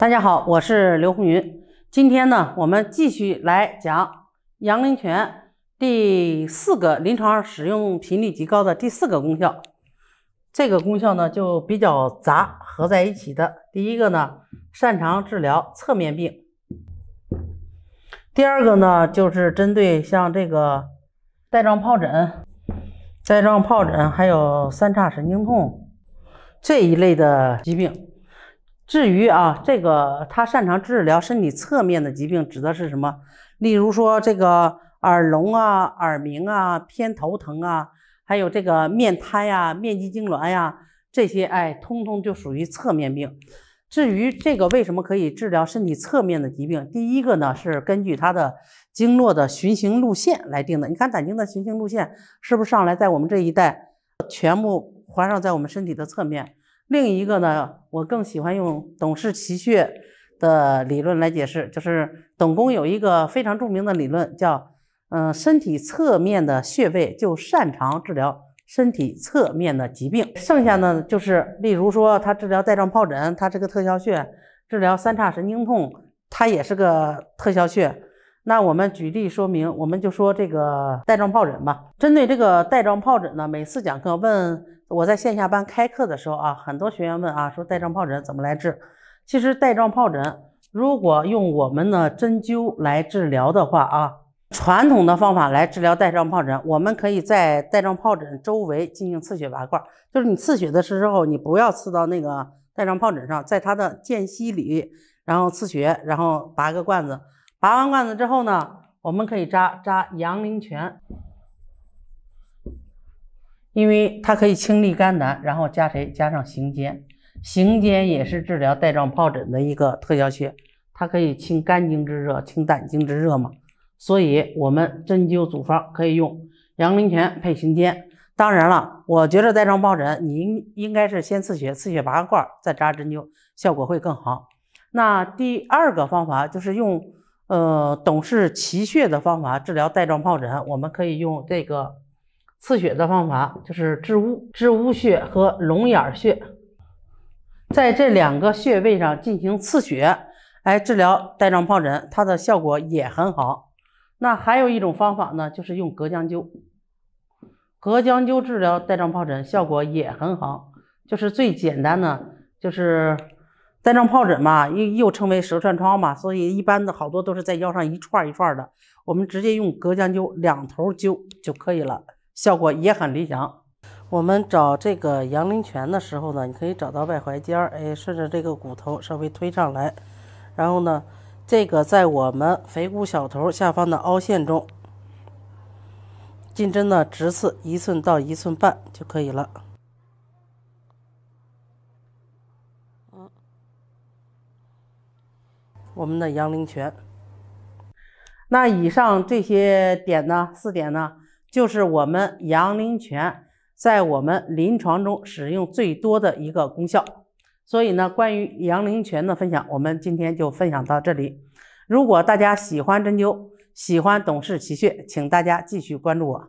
大家好，我是刘红云。今天呢，我们继续来讲杨陵泉第四个临床使用频率极高的第四个功效。这个功效呢，就比较杂，合在一起的。第一个呢，擅长治疗侧面病；第二个呢，就是针对像这个带状疱疹、带状疱疹还有三叉神经痛这一类的疾病。至于啊，这个他擅长治疗身体侧面的疾病，指的是什么？例如说这个耳聋啊、耳鸣啊、偏头疼啊，还有这个面瘫呀、面肌痉挛呀，这些哎，通通就属于侧面病。至于这个为什么可以治疗身体侧面的疾病，第一个呢是根据它的经络的循行路线来定的。你看胆经的循行路线是不是上来在我们这一带，全部环绕在我们身体的侧面？另一个呢，我更喜欢用董氏奇穴的理论来解释，就是董公有一个非常著名的理论，叫嗯，身体侧面的穴位就擅长治疗身体侧面的疾病，剩下呢就是，例如说他治疗带状疱疹，他这个特效穴；治疗三叉神经痛，它也是个特效穴。那我们举例说明，我们就说这个带状疱疹吧。针对这个带状疱疹呢，每次讲课问我在线下班开课的时候啊，很多学员问啊，说带状疱疹怎么来治？其实带状疱疹如果用我们的针灸来治疗的话啊，传统的方法来治疗带状疱疹，我们可以在带状疱疹周围进行刺血拔罐，就是你刺血的时候，你不要刺到那个带状疱疹上，在它的间隙里，然后刺血，然后拔个罐子。拔完罐子之后呢，我们可以扎扎阳陵泉，因为它可以清利肝胆，然后加谁？加上行间，行间也是治疗带状疱疹的一个特效穴，它可以清肝经之热，清胆经之热嘛。所以我们针灸组方可以用阳陵泉配行间。当然了，我觉得带状疱疹，你应应该是先刺血，刺血拔罐，再扎针灸，效果会更好。那第二个方法就是用。呃，董氏奇穴的方法治疗带状疱疹，我们可以用这个刺血的方法，就是治乌治乌穴和龙眼穴，在这两个穴位上进行刺血来治疗带状疱疹，它的效果也很好。那还有一种方法呢，就是用隔姜灸，隔姜灸治疗带状疱疹效果也很好，就是最简单的就是。带状疱疹嘛，又又称为蛇串疮嘛，所以一般的好多都是在腰上一串一串的。我们直接用隔姜灸，两头灸就可以了，效果也很理想。我们找这个阳陵泉的时候呢，你可以找到外踝尖儿，哎，顺着这个骨头稍微推上来，然后呢，这个在我们腓骨小头下方的凹陷中，进针呢直刺一寸到一寸半就可以了。我们的阳陵泉，那以上这些点呢，四点呢，就是我们阳陵泉在我们临床中使用最多的一个功效。所以呢，关于阳陵泉的分享，我们今天就分享到这里。如果大家喜欢针灸，喜欢董氏奇穴，请大家继续关注我。